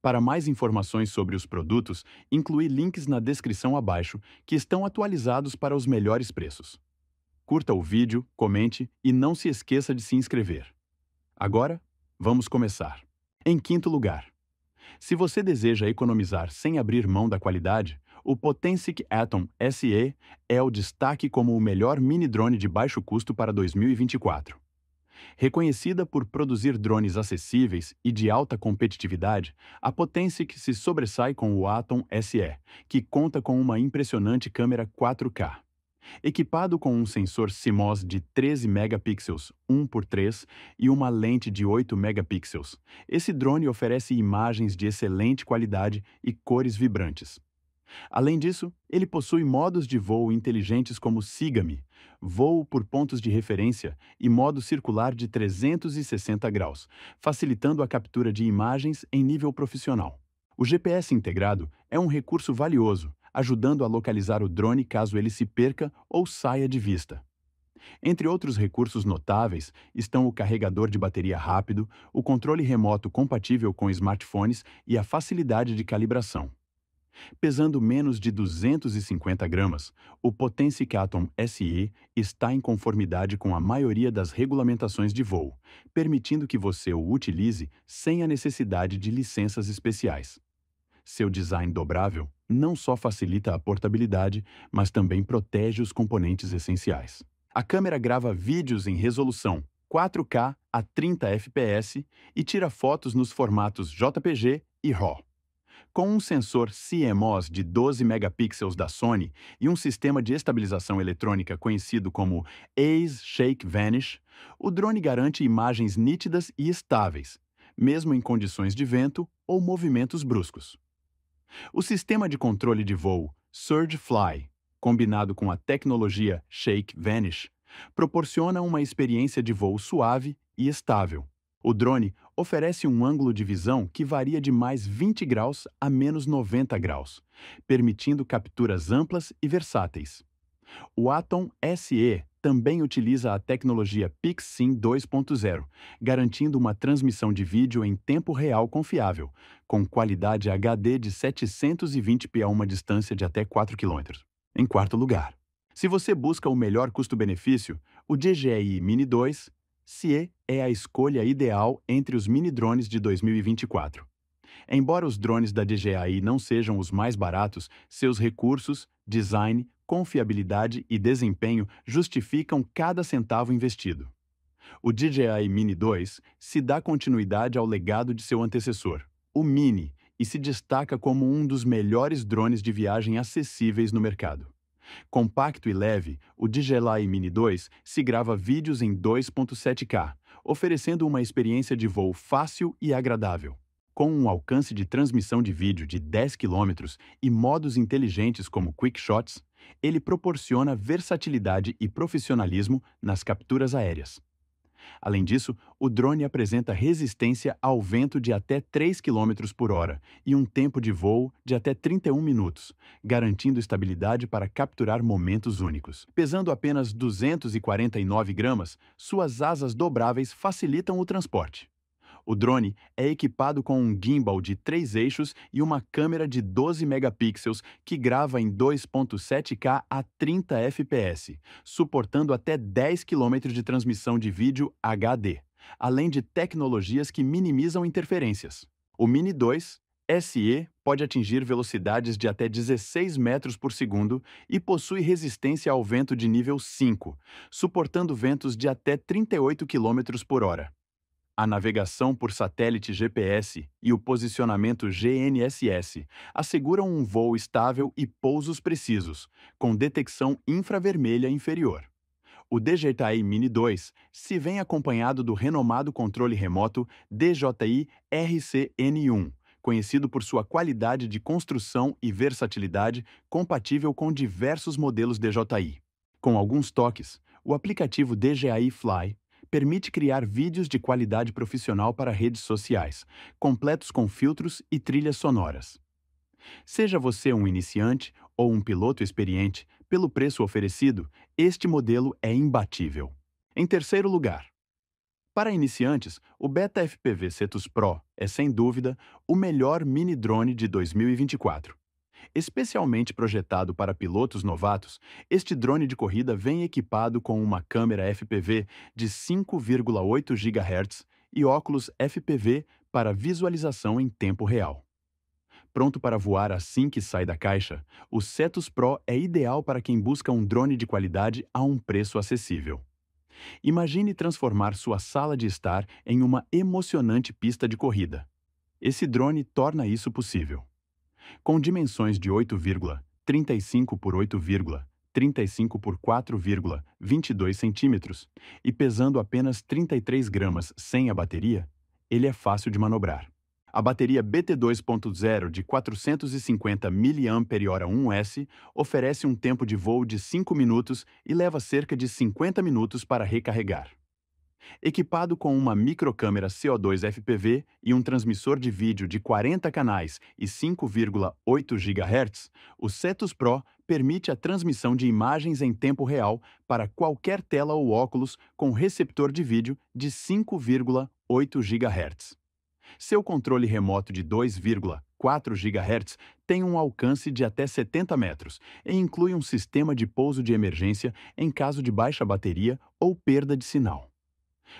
Para mais informações sobre os produtos, incluí links na descrição abaixo que estão atualizados para os melhores preços. Curta o vídeo, comente e não se esqueça de se inscrever. Agora, vamos começar. Em quinto lugar, se você deseja economizar sem abrir mão da qualidade, o Potensic Atom SE é o destaque como o melhor mini drone de baixo custo para 2024. Reconhecida por produzir drones acessíveis e de alta competitividade, a potência que se sobressai com o Atom SE, que conta com uma impressionante câmera 4K. Equipado com um sensor CMOS de 13 megapixels 1x3 e uma lente de 8 megapixels, esse drone oferece imagens de excelente qualidade e cores vibrantes. Além disso, ele possui modos de voo inteligentes como SIGAME, voo por pontos de referência e modo circular de 360 graus, facilitando a captura de imagens em nível profissional. O GPS integrado é um recurso valioso, ajudando a localizar o drone caso ele se perca ou saia de vista. Entre outros recursos notáveis estão o carregador de bateria rápido, o controle remoto compatível com smartphones e a facilidade de calibração. Pesando menos de 250 gramas, o PotensiC Atom SE está em conformidade com a maioria das regulamentações de voo, permitindo que você o utilize sem a necessidade de licenças especiais. Seu design dobrável não só facilita a portabilidade, mas também protege os componentes essenciais. A câmera grava vídeos em resolução 4K a 30 fps e tira fotos nos formatos JPG e RAW. Com um sensor CMOS de 12 megapixels da Sony e um sistema de estabilização eletrônica conhecido como Ace Shake Vanish, o drone garante imagens nítidas e estáveis, mesmo em condições de vento ou movimentos bruscos. O sistema de controle de voo Surge Fly, combinado com a tecnologia Shake Vanish, proporciona uma experiência de voo suave e estável. O drone oferece um ângulo de visão que varia de mais 20 graus a menos 90 graus, permitindo capturas amplas e versáteis. O Atom SE também utiliza a tecnologia PixSim 2.0, garantindo uma transmissão de vídeo em tempo real confiável, com qualidade HD de 720p a uma distância de até 4 km. Em quarto lugar, se você busca o melhor custo-benefício, o DJI Mini 2 CIE é a escolha ideal entre os mini-drones de 2024. Embora os drones da DJI não sejam os mais baratos, seus recursos, design, confiabilidade e desempenho justificam cada centavo investido. O DJI Mini 2 se dá continuidade ao legado de seu antecessor, o Mini, e se destaca como um dos melhores drones de viagem acessíveis no mercado. Compacto e leve, o DJI Mini 2 se grava vídeos em 2.7K, oferecendo uma experiência de voo fácil e agradável. Com um alcance de transmissão de vídeo de 10 km e modos inteligentes como Quick Shots, ele proporciona versatilidade e profissionalismo nas capturas aéreas. Além disso, o drone apresenta resistência ao vento de até 3 km por hora e um tempo de voo de até 31 minutos, garantindo estabilidade para capturar momentos únicos. Pesando apenas 249 gramas, suas asas dobráveis facilitam o transporte. O drone é equipado com um gimbal de três eixos e uma câmera de 12 megapixels que grava em 2.7K a 30 fps, suportando até 10 km de transmissão de vídeo HD, além de tecnologias que minimizam interferências. O Mini 2 SE pode atingir velocidades de até 16 metros por segundo e possui resistência ao vento de nível 5, suportando ventos de até 38 km por hora a navegação por satélite GPS e o posicionamento GNSS asseguram um voo estável e pousos precisos, com detecção infravermelha inferior. O DJI Mini 2 se vem acompanhado do renomado controle remoto DJI RCN1, conhecido por sua qualidade de construção e versatilidade compatível com diversos modelos DJI. Com alguns toques, o aplicativo DJI Fly permite criar vídeos de qualidade profissional para redes sociais, completos com filtros e trilhas sonoras. Seja você um iniciante ou um piloto experiente, pelo preço oferecido, este modelo é imbatível. Em terceiro lugar, para iniciantes, o Beta FPV Cetus Pro é sem dúvida o melhor mini drone de 2024. Especialmente projetado para pilotos novatos, este drone de corrida vem equipado com uma câmera FPV de 5,8 GHz e óculos FPV para visualização em tempo real. Pronto para voar assim que sai da caixa, o Cetus Pro é ideal para quem busca um drone de qualidade a um preço acessível. Imagine transformar sua sala de estar em uma emocionante pista de corrida. Esse drone torna isso possível com dimensões de 8,35 por 8,35 por 4,22 centímetros e pesando apenas 33 gramas sem a bateria, ele é fácil de manobrar. A bateria BT2.0 de 450 mAh-1S oferece um tempo de voo de 5 minutos e leva cerca de 50 minutos para recarregar. Equipado com uma microcâmera CO2 FPV e um transmissor de vídeo de 40 canais e 5,8 GHz, o Cetus Pro permite a transmissão de imagens em tempo real para qualquer tela ou óculos com receptor de vídeo de 5,8 GHz. Seu controle remoto de 2,4 GHz tem um alcance de até 70 metros e inclui um sistema de pouso de emergência em caso de baixa bateria ou perda de sinal.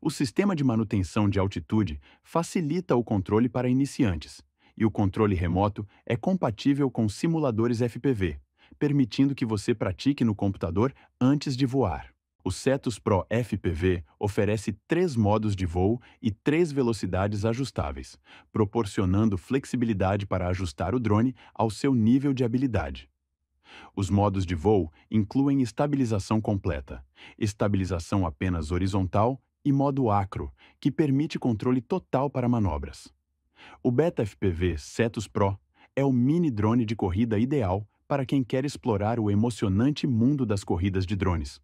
O sistema de manutenção de altitude facilita o controle para iniciantes, e o controle remoto é compatível com simuladores FPV, permitindo que você pratique no computador antes de voar. O Cetus Pro FPV oferece três modos de voo e três velocidades ajustáveis, proporcionando flexibilidade para ajustar o drone ao seu nível de habilidade. Os modos de voo incluem estabilização completa, estabilização apenas horizontal e modo acro, que permite controle total para manobras. O Beta FPV Cetus Pro é o mini drone de corrida ideal para quem quer explorar o emocionante mundo das corridas de drones,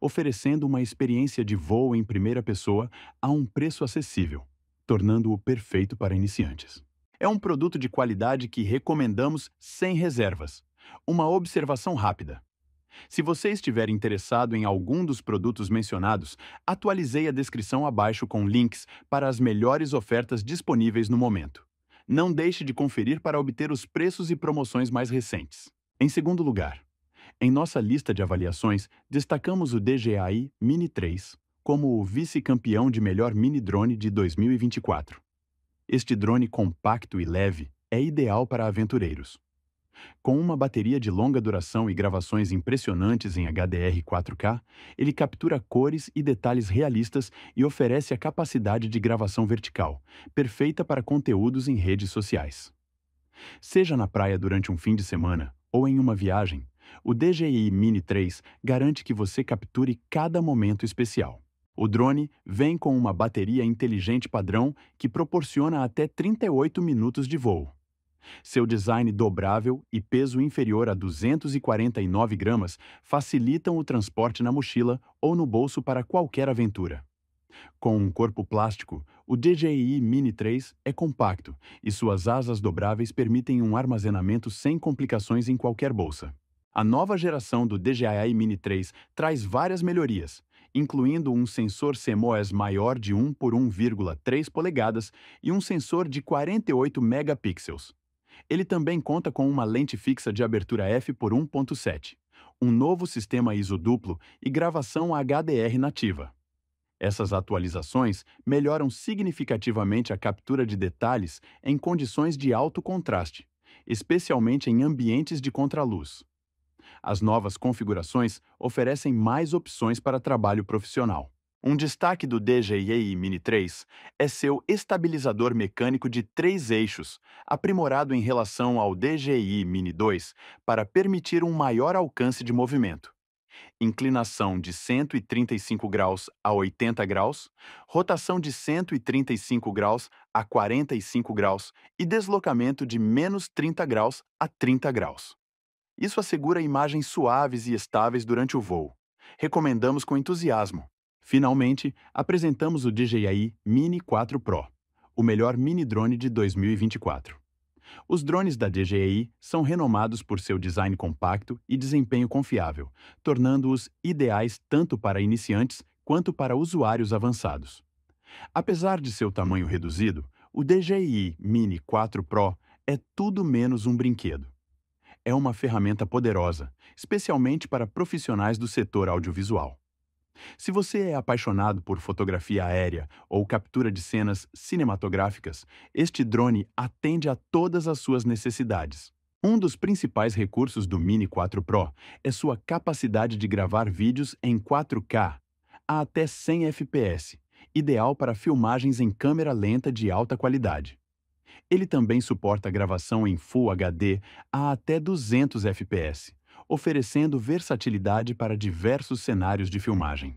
oferecendo uma experiência de voo em primeira pessoa a um preço acessível, tornando-o perfeito para iniciantes. É um produto de qualidade que recomendamos sem reservas. Uma observação rápida. Se você estiver interessado em algum dos produtos mencionados, atualizei a descrição abaixo com links para as melhores ofertas disponíveis no momento. Não deixe de conferir para obter os preços e promoções mais recentes. Em segundo lugar, em nossa lista de avaliações, destacamos o DJI Mini 3 como o vice-campeão de melhor mini drone de 2024. Este drone compacto e leve é ideal para aventureiros com uma bateria de longa duração e gravações impressionantes em HDR 4K, ele captura cores e detalhes realistas e oferece a capacidade de gravação vertical, perfeita para conteúdos em redes sociais. Seja na praia durante um fim de semana ou em uma viagem, o DJI Mini 3 garante que você capture cada momento especial. O drone vem com uma bateria inteligente padrão que proporciona até 38 minutos de voo seu design dobrável e peso inferior a 249 gramas facilitam o transporte na mochila ou no bolso para qualquer aventura. Com um corpo plástico, o DJI Mini 3 é compacto e suas asas dobráveis permitem um armazenamento sem complicações em qualquer bolsa. A nova geração do DJI Mini 3 traz várias melhorias, incluindo um sensor CMOS maior de 1 por 1,3 polegadas e um sensor de 48 megapixels. Ele também conta com uma lente fixa de abertura f por 1.7, um novo sistema ISO duplo e gravação HDR nativa. Essas atualizações melhoram significativamente a captura de detalhes em condições de alto contraste, especialmente em ambientes de contraluz. As novas configurações oferecem mais opções para trabalho profissional. Um destaque do DJI Mini 3 é seu estabilizador mecânico de três eixos, aprimorado em relação ao DJI Mini 2 para permitir um maior alcance de movimento. Inclinação de 135 graus a 80 graus, rotação de 135 graus a 45 graus e deslocamento de menos 30 graus a 30 graus. Isso assegura imagens suaves e estáveis durante o voo. Recomendamos com entusiasmo. Finalmente, apresentamos o DJI Mini 4 Pro, o melhor mini drone de 2024. Os drones da DJI são renomados por seu design compacto e desempenho confiável, tornando-os ideais tanto para iniciantes quanto para usuários avançados. Apesar de seu tamanho reduzido, o DJI Mini 4 Pro é tudo menos um brinquedo. É uma ferramenta poderosa, especialmente para profissionais do setor audiovisual. Se você é apaixonado por fotografia aérea ou captura de cenas cinematográficas, este drone atende a todas as suas necessidades. Um dos principais recursos do Mini 4 Pro é sua capacidade de gravar vídeos em 4K a até 100 fps, ideal para filmagens em câmera lenta de alta qualidade. Ele também suporta gravação em Full HD a até 200 fps oferecendo versatilidade para diversos cenários de filmagem.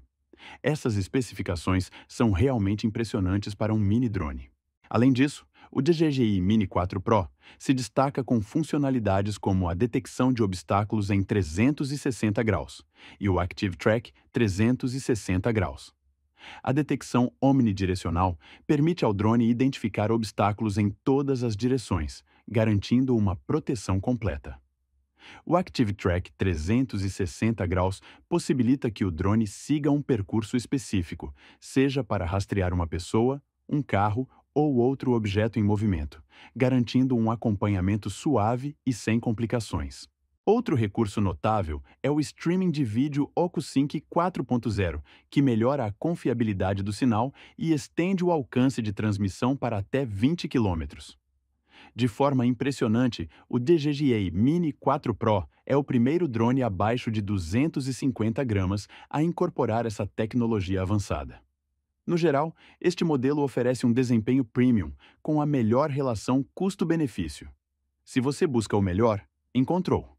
Essas especificações são realmente impressionantes para um mini drone. Além disso, o DJI Mini 4 Pro se destaca com funcionalidades como a detecção de obstáculos em 360 graus e o Active Track 360 graus. A detecção omnidirecional permite ao drone identificar obstáculos em todas as direções, garantindo uma proteção completa. O ActiveTrack 360 graus possibilita que o drone siga um percurso específico, seja para rastrear uma pessoa, um carro ou outro objeto em movimento, garantindo um acompanhamento suave e sem complicações. Outro recurso notável é o streaming de vídeo OcuSync 4.0, que melhora a confiabilidade do sinal e estende o alcance de transmissão para até 20 quilômetros. De forma impressionante, o DJI Mini 4 Pro é o primeiro drone abaixo de 250 gramas a incorporar essa tecnologia avançada. No geral, este modelo oferece um desempenho premium, com a melhor relação custo-benefício. Se você busca o melhor, encontrou.